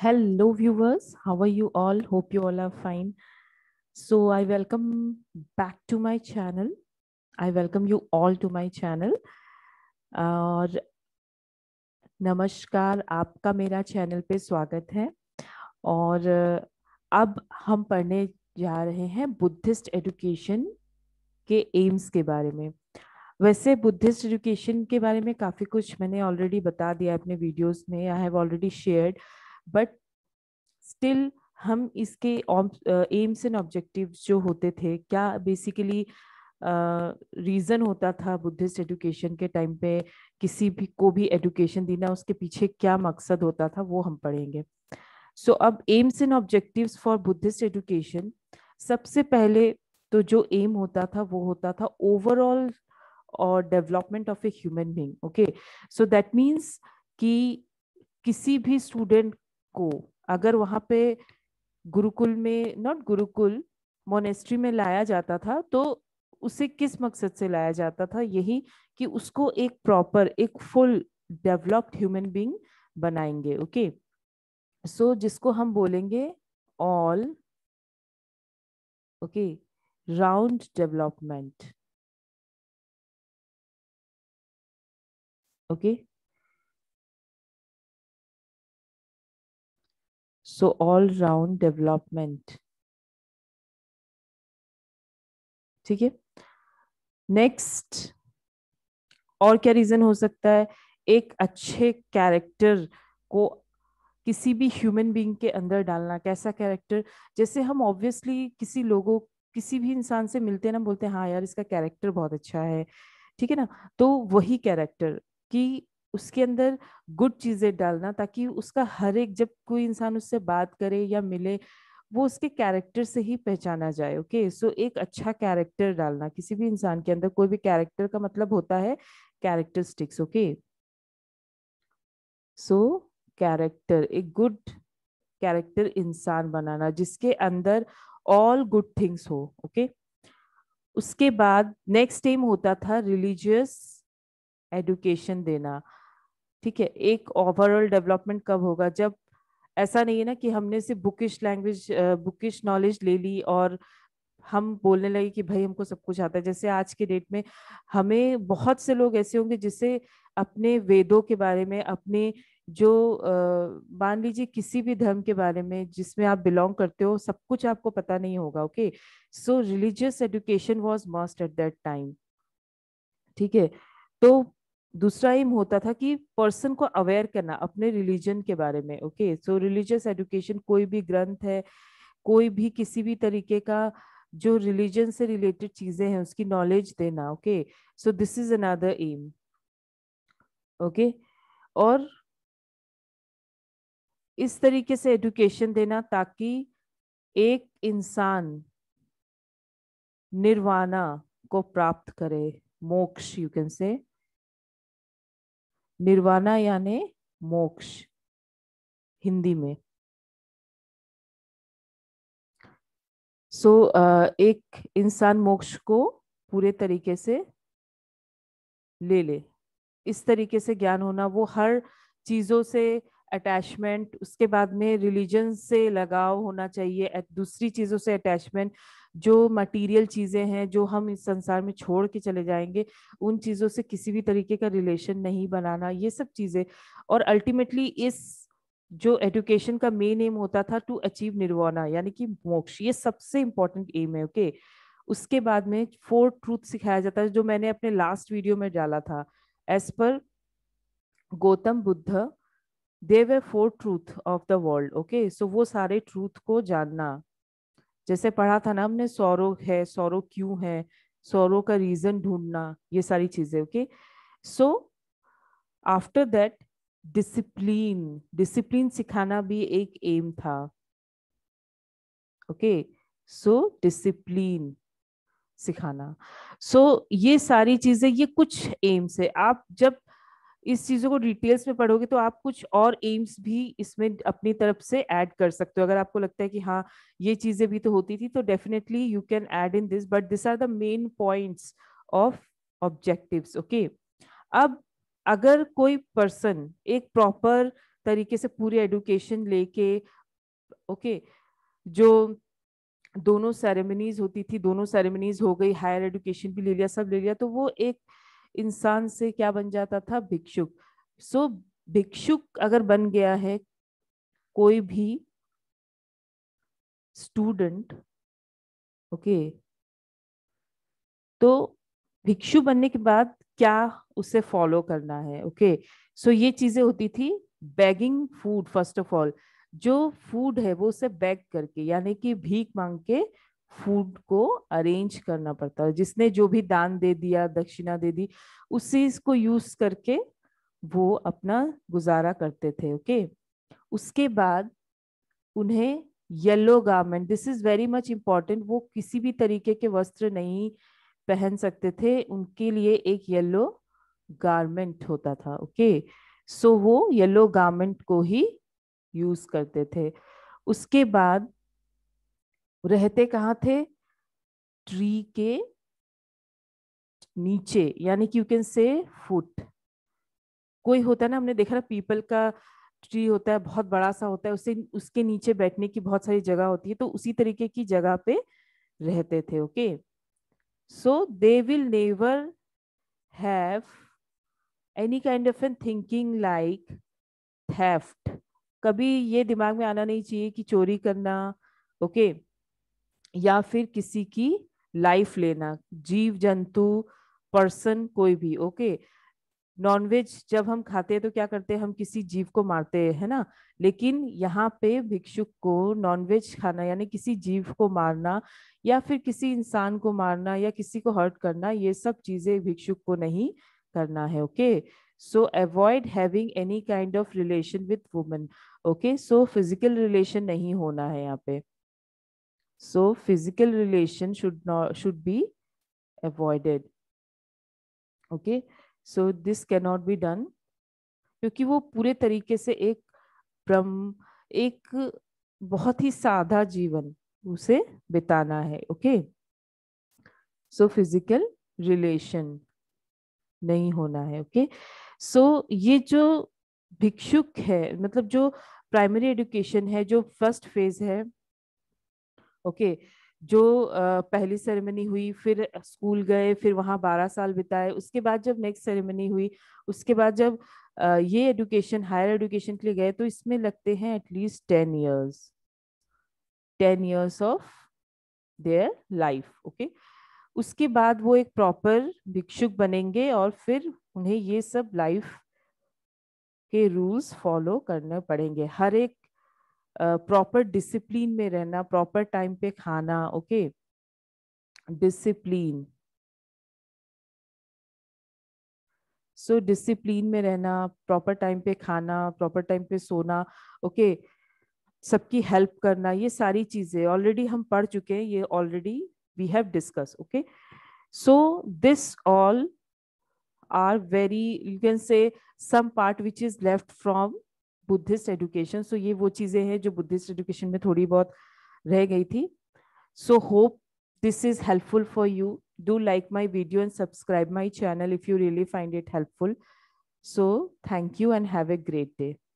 Hello viewers, how are you all? Hope you all are fine. So I welcome back to my channel. I welcome you all to my channel. aur namaskar aapka mera channel pe swagat hai aur ab hum padhne ja rahe hain buddhist education ke aims ke bare mein वैसे Buddhist education के बारे में काफ़ी कुछ मैंने already बता दिया अपने वीडियोस में I have already shared but still हम इसके एम्स एंड ऑब्जेक्टिव जो होते थे क्या बेसिकली रीज़न uh, होता था बुद्धिस्ट एजुकेशन के टाइम पे किसी भी को भी एजुकेशन देना उसके पीछे क्या मकसद होता था वो हम पढ़ेंगे सो so, अब aims and objectives for Buddhist education सबसे पहले तो जो एम होता था वो होता था ओवरऑल और development of a human being okay so that means कि किसी भी स्टूडेंट को अगर वहाँ पे गुरुकुल में नॉट गुरुकुल मोनेस्ट्री में लाया जाता था तो उसे किस मकसद से लाया जाता था यही कि उसको एक प्रॉपर एक फुल डेवलप्ड ह्यूमन बीइंग बनाएंगे ओके okay? सो so, जिसको हम बोलेंगे all okay round development okay So all round development. ठीक है नेक्स्ट और क्या रीजन हो सकता है एक अच्छे कैरेक्टर को किसी भी ह्यूमन बीइंग के अंदर डालना कैसा कैरेक्टर जैसे हम ऑब्वियसली किसी लोगों किसी भी इंसान से मिलते हैं ना बोलते हैं हाँ यार इसका कैरेक्टर बहुत अच्छा है ठीक है ना तो वही कैरेक्टर कि उसके अंदर गुड चीज़ें डालना ताकि उसका हर एक जब कोई इंसान उससे बात करे या मिले वो उसके कैरेक्टर से ही पहचाना जाए ओके okay? सो so, एक अच्छा कैरेक्टर डालना किसी भी इंसान के अंदर कोई भी कैरेक्टर का मतलब होता है कैरेक्टरिस्टिक्स ओके सो कैरेक्टर एक गुड कैरेक्टर इंसान बनाना जिसके अंदर ऑल गुड थिंग्स हो ओके okay? उसके बाद नेक्स्ट टाइम होता था रिलीजियस एडुकेशन देना ठीक है एक ओवरऑल डेवलपमेंट कब होगा जब ऐसा नहीं है ना कि हमने सिर्फ बुकिश लैंग्वेज बुकिश नॉलेज ले ली और हम बोलने लगे कि भाई हमको सब कुछ आता है जैसे आज के डेट में हमें बहुत से लोग ऐसे होंगे जिसे अपने वेदों के बारे में अपने जो मान लीजिए किसी भी धर्म के बारे में जिसमें आप बिलोंग करते हो सब कुछ आपको पता नहीं होगा okay so religious education was must at that time ठीक है तो दूसरा एम होता था कि पर्सन को अवेयर करना अपने रिलीजन के बारे में ओके सो रिलीजियस एजुकेशन कोई भी ग्रंथ है कोई भी किसी भी तरीके का जो रिलीजन से रिलेटेड चीजें हैं उसकी नॉलेज देना okay so this is another aim okay और इस तरीके से एजुकेशन देना ताकि एक इंसान निर्वाणा को प्राप्त करे मोक्ष यू कैन से निर्वाणा यानी मोक्ष हिंदी में सो so, एक इंसान मोक्ष को पूरे तरीके से ले ले इस तरीके से ज्ञान होना वो हर चीजों से अटैचमेंट उसके बाद में रिलीजन से लगाव होना चाहिए दूसरी चीज़ों से अटैचमेंट जो मटेरियल चीज़ें हैं जो हम इस संसार में छोड़ के चले जाएंगे उन चीज़ों से किसी भी तरीके का रिलेशन नहीं बनाना ये सब चीज़ें और अल्टीमेटली इस जो एजुकेशन का मेन एम होता था टू अचीव निर्वाणा यानी कि मोक्ष ये सबसे इम्पोर्टेंट एम है ओके उसके बाद में फोर ट्रूथ सिखाया जाता है जो मैंने अपने लास्ट वीडियो में डाला था as per Gautam Buddha they were four truth of the world okay so वो सारे ट्रूथ को जानना जैसे पढ़ा था ना हमने सौरव है सौरव क्यों है सौरव का रीजन ढूंढना ये सारी चीजें okay so after that discipline discipline सिखाना भी एक एम था ओके सो डिसिप्लिन सिखाना सो so, ये सारी चीजें ये कुछ एम्स है आप जब इस चीज़ों को डिटेल्स में पढ़ोगे तो आप कुछ और एम्स भी इसमें अपनी तरफ से ऐड कर सकते हो अगर आपको लगता है कि हाँ ये चीज़ें भी तो होती थी तो definitely you can add in this but this are the main points of objectives okay अब अगर कोई पर्सन एक प्रॉपर तरीके से पूरी एडुकेशन लेके ओके जो दोनों सेरेमनीज होती थी दोनों सेरेमनीज हो गई हायर एडुकेशन भी ले लिया सब ले लिया तो वो एक इंसान से क्या बन जाता था भिक्षुक सो भिक्षुक अगर बन गया है कोई भी स्टूडेंट ओके तो भिक्षु बनने के बाद क्या उसे फॉलो करना है ओके सो ये चीजें होती थी begging food first of all जो फूड है वो उसे बैग करके यानी कि भीख मांग के फूड को अरेंज करना पड़ता है जिसने जो भी दान दे दिया दक्षिणा दे दी उसी को यूज करके वो अपना गुजारा करते थे ओके okay? उसके बाद उन्हें yellow garment this is very much important वो किसी भी तरीके के वस्त्र नहीं पहन सकते थे उनके लिए एक येलो गारमेंट होता था ओके okay? सो so, वो येलो गारमेंट को ही यूज करते थे उसके बाद रहते कहाँ थे ट्री के नीचे यानी कि यू कैन से फुट कोई होता है ना हमने देखा ना पीपल का ट्री होता है बहुत बड़ा सा होता है उसे उसके नीचे बैठने की बहुत सारी जगह होती है तो उसी तरीके की जगह पे रहते थे okay so they will never have any kind of an thinking like theft कभी ये दिमाग में आना नहीं चाहिए कि चोरी करना ओके okay? या फिर किसी की लाइफ लेना जीव जंतु पर्सन कोई भी ओके नॉनवेज जब हम खाते हैं तो क्या करते हैं हम किसी जीव को मारते हैं है ना लेकिन यहाँ पे भिक्षुक को नॉनवेज खाना यानी किसी जीव को मारना या फिर किसी इंसान को मारना या किसी को हर्ट करना ये सब चीजें भिक्षुक को नहीं करना है okay so avoid having any kind of relation with women okay so physical relation नहीं होना है यहाँ पे So physical relation should not should be avoided. Okay, so this cannot be done क्योंकि वो पूरे तरीके से एक ब्रह्म एक बहुत ही साधा जीवन उसे बिताना है ओके सो फिजिकल रिलेशन नहीं होना है ओके okay? सो so, ये जो भिक्षुक है मतलब जो प्राइमरी एडुकेशन है जो फर्स्ट फेज है ओके जो पहली सेरेमनी हुई फिर स्कूल गए फिर वहाँ बारह साल बिताए उसके बाद जब नेक्स्ट सेरेमनी हुई उसके बाद जब ये एडुकेशन हायर एडुकेशन के लिए गए तो इसमें लगते हैं at least ten years ten years of their life okay उसके बाद वो एक प्रॉपर भिक्षुक बनेंगे और फिर उन्हें ये सब लाइफ के रूल्स फॉलो करने पड़ेंगे हर एक प्रॉपर डिसिप्लिन में रहना प्रॉपर टाइम पे खाना ओके डिसिप्लिन सो डिसिप्लिन में रहना प्रॉपर टाइम पे खाना प्रॉपर टाइम पे सोना ओके okay, सबकी हेल्प करना ये सारी चीजें ऑलरेडी हम पढ़ चुके हैं ये already we have discuss okay so this all are very you can say some part which is left from Buddhist education so ये वो चीजें हैं जो बुद्धिस्ट एजुकेशन में थोड़ी बहुत रह गई थी so hope this is helpful for you do like my video and subscribe my channel if you really find it helpful so thank you and have a great day